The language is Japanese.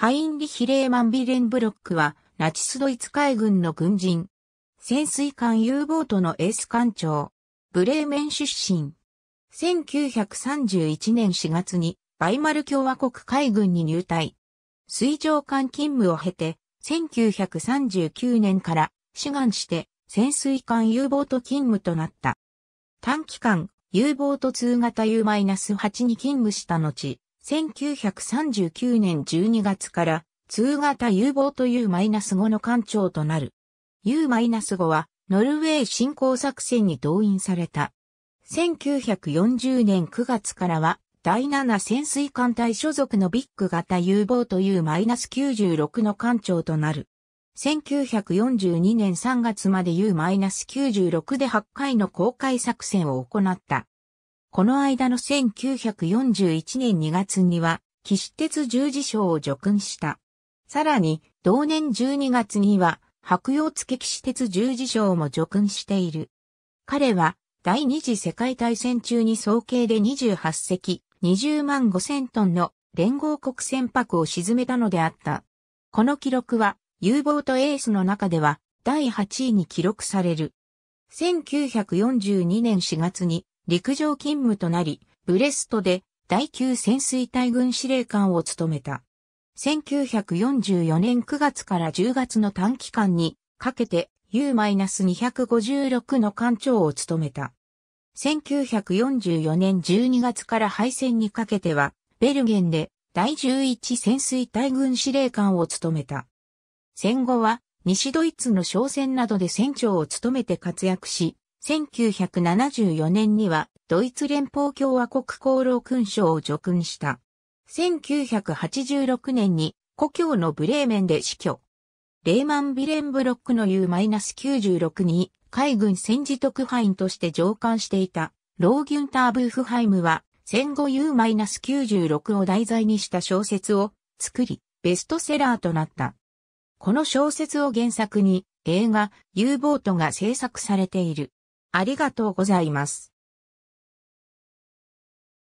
ハインリヒ・レーマン・ビレンブロックは、ナチスドイツ海軍の軍人。潜水艦 U ボートのエース艦長。ブレーメン出身。1931年4月に、バイマル共和国海軍に入隊。水上艦勤務を経て、1939年から志願して潜水艦 U ボート勤務となった。短期間、U ボート2型 U-8 に勤務した後、1939年12月から通型 U 望というマイナス5の艦長となる。U-5 はノルウェー侵攻作戦に動員された。1940年9月からは第7潜水艦隊所属のビッグ型 U 望というマイナス96の艦長となる。1942年3月まで U-96 で8回の公開作戦を行った。この間の1941年2月には、騎士鉄十字章を叙勲した。さらに、同年12月には、白洋付騎士鉄十字章も叙勲している。彼は、第二次世界大戦中に総計で28隻、20万5千トンの連合国船舶を沈めたのであった。この記録は、U ボートエースの中では、第8位に記録される。1942年4月に、陸上勤務となり、ブレストで第9潜水隊軍司令官を務めた。1944年9月から10月の短期間にかけて U-256 の艦長を務めた。1944年12月から敗戦にかけては、ベルゲンで第11潜水隊軍司令官を務めた。戦後は西ドイツの商船などで船長を務めて活躍し、1974年にはドイツ連邦共和国功労勲章を叙勲した。1986年に故郷のブレーメンで死去。レーマン・ビレンブロックの U-96 に海軍戦時特派員として上官していたローギュンター・ブーフハイムは戦後 U-96 を題材にした小説を作りベストセラーとなった。この小説を原作に映画、U ボートが制作されている。ありがとうございます。